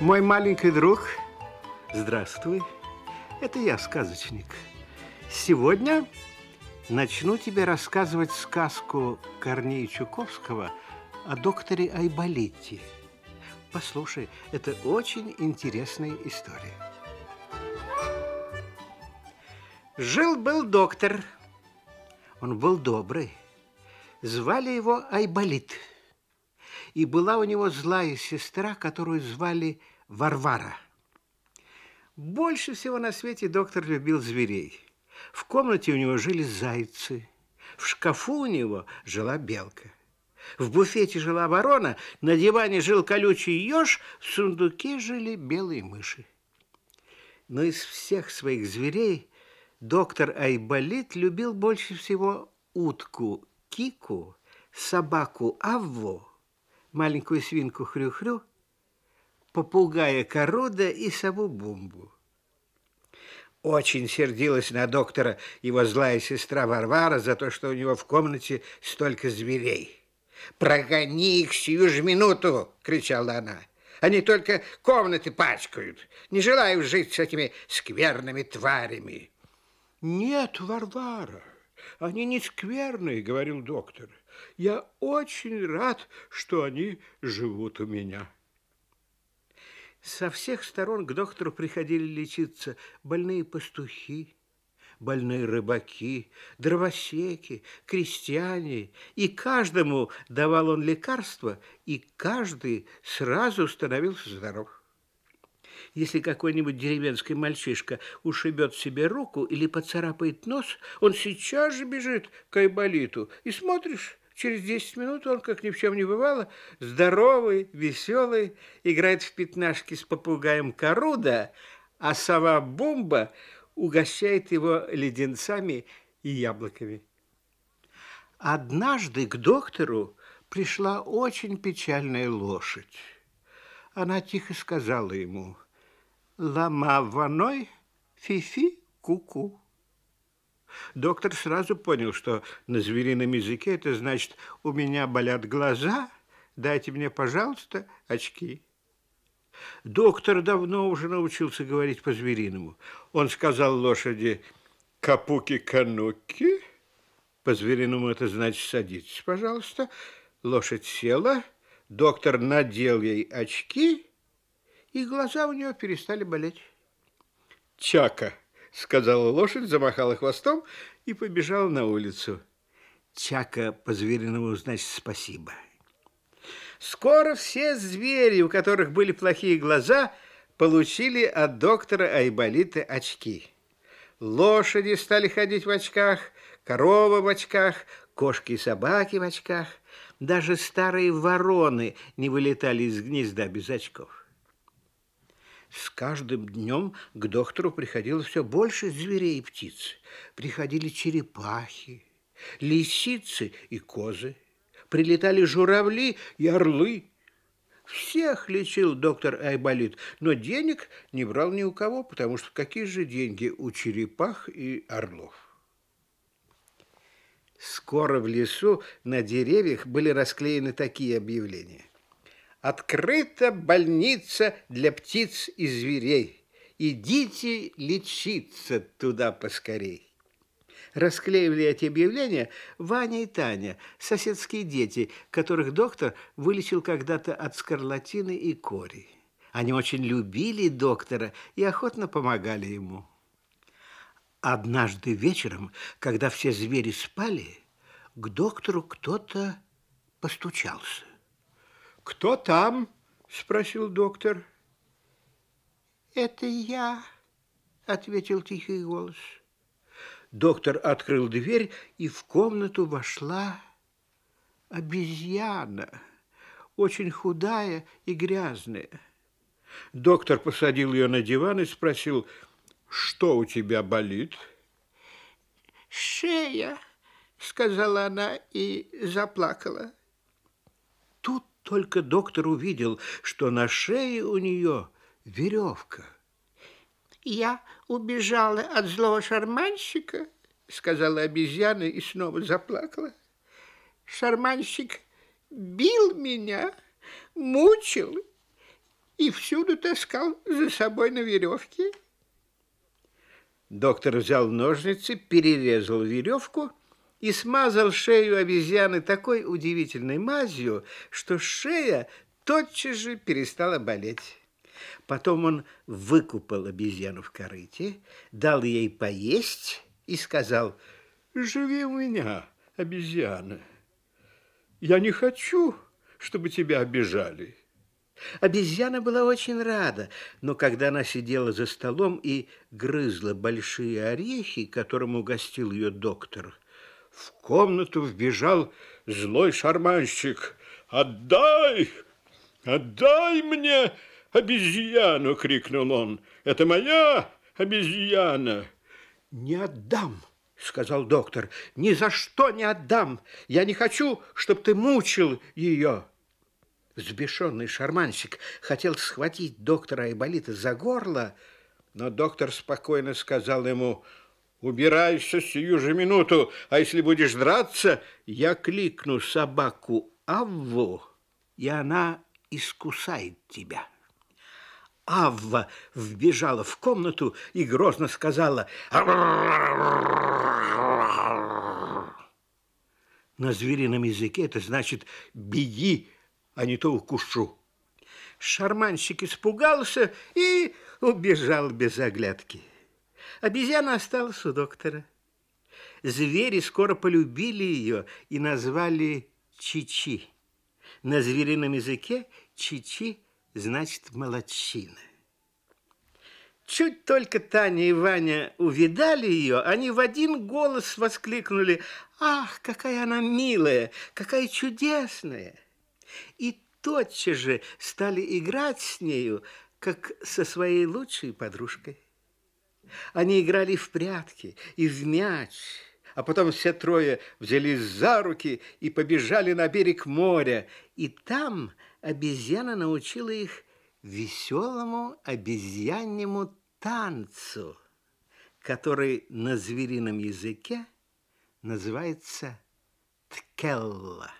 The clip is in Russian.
Мой маленький друг, здравствуй. Это я, сказочник. Сегодня начну тебе рассказывать сказку Корнея Чуковского о докторе Айболите. Послушай, это очень интересная история. Жил-был доктор. Он был добрый. Звали его Айболит. И была у него злая сестра, которую звали Варвара. Больше всего на свете доктор любил зверей. В комнате у него жили зайцы. В шкафу у него жила белка. В буфете жила ворона, на диване жил колючий еж, в сундуке жили белые мыши. Но из всех своих зверей Доктор Айболит любил больше всего утку Кику, собаку Авву, маленькую свинку Хрю-Хрю, попугая Корода и сову Бумбу. Очень сердилась на доктора его злая сестра Варвара за то, что у него в комнате столько зверей. «Прогони их сию же минуту!» — кричала она. «Они только комнаты пачкают, не желаю жить с этими скверными тварями!» Нет, Варвара, они не скверные, говорил доктор. Я очень рад, что они живут у меня. Со всех сторон к доктору приходили лечиться больные пастухи, больные рыбаки, дровосеки, крестьяне, и каждому давал он лекарства, и каждый сразу становился здоров. Если какой-нибудь деревенский мальчишка ушибет себе руку или поцарапает нос, он сейчас же бежит к айболиту. И смотришь, через 10 минут он, как ни в чем не бывало, здоровый, веселый, играет в пятнашки с попугаем Коруда, а сова Бумба угощает его леденцами и яблоками. Однажды к доктору пришла очень печальная лошадь. Она тихо сказала ему – Лама ваной, фифи-куку. -ку. Доктор сразу понял, что на зверином языке это значит «у меня болят глаза, дайте мне, пожалуйста, очки». Доктор давно уже научился говорить по-звериному. Он сказал лошади «капуки-кануки». По-звериному это значит «садитесь, пожалуйста». Лошадь села, доктор надел ей очки – и глаза у нее перестали болеть. «Чака!» — сказала лошадь, замахала хвостом и побежала на улицу. Чака по-звериному значит «спасибо». Скоро все звери, у которых были плохие глаза, получили от доктора Айболита очки. Лошади стали ходить в очках, коровы в очках, кошки и собаки в очках. Даже старые вороны не вылетали из гнезда без очков. С каждым днем к доктору приходило все больше зверей и птиц. Приходили черепахи, лисицы и козы. Прилетали журавли и орлы. Всех лечил доктор Айболит, но денег не брал ни у кого, потому что какие же деньги у черепах и орлов? Скоро в лесу на деревьях были расклеены такие объявления. Открыта больница для птиц и зверей. Идите лечиться туда поскорей. Расклеивали эти объявления Ваня и Таня, соседские дети, которых доктор вылечил когда-то от скарлатины и кори. Они очень любили доктора и охотно помогали ему. Однажды вечером, когда все звери спали, к доктору кто-то постучался. «Кто там?» – спросил доктор. «Это я», – ответил тихий голос. Доктор открыл дверь, и в комнату вошла обезьяна, очень худая и грязная. Доктор посадил ее на диван и спросил, «Что у тебя болит?» «Шея», — сказала она и заплакала. Только доктор увидел, что на шее у нее веревка. «Я убежала от злого шарманщика», — сказала обезьяна и снова заплакала. «Шарманщик бил меня, мучил и всюду таскал за собой на веревке». Доктор взял ножницы, перерезал веревку и смазал шею обезьяны такой удивительной мазью, что шея тотчас же перестала болеть. Потом он выкупал обезьяну в корыте, дал ей поесть и сказал, «Живи у меня, обезьяна. Я не хочу, чтобы тебя обижали». Обезьяна была очень рада, но когда она сидела за столом и грызла большие орехи, которым угостил ее доктор – в комнату вбежал злой шарманщик. «Отдай! Отдай мне обезьяну!» — крикнул он. «Это моя обезьяна!» «Не отдам!» — сказал доктор. «Ни за что не отдам! Я не хочу, чтобы ты мучил ее!» Взбешенный шарманщик хотел схватить доктора Айболита за горло, но доктор спокойно сказал ему Убирайся сию же минуту, а если будешь драться, я кликну собаку Авву, и она искусает тебя. Авва вбежала в комнату и грозно сказала На зверином языке это значит «беги, а не то укушу». Шарманщик испугался и убежал без оглядки. Обезьяна осталась у доктора. Звери скоро полюбили ее и назвали Чичи. На зверином языке Чичи значит молодчина. Чуть только Таня и Ваня увидали ее, они в один голос воскликнули «Ах, какая она милая, какая чудесная!» И тотчас же стали играть с нею, как со своей лучшей подружкой. Они играли в прятки и в мяч, а потом все трое взялись за руки и побежали на берег моря. И там обезьяна научила их веселому обезьяннему танцу, который на зверином языке называется ткелла.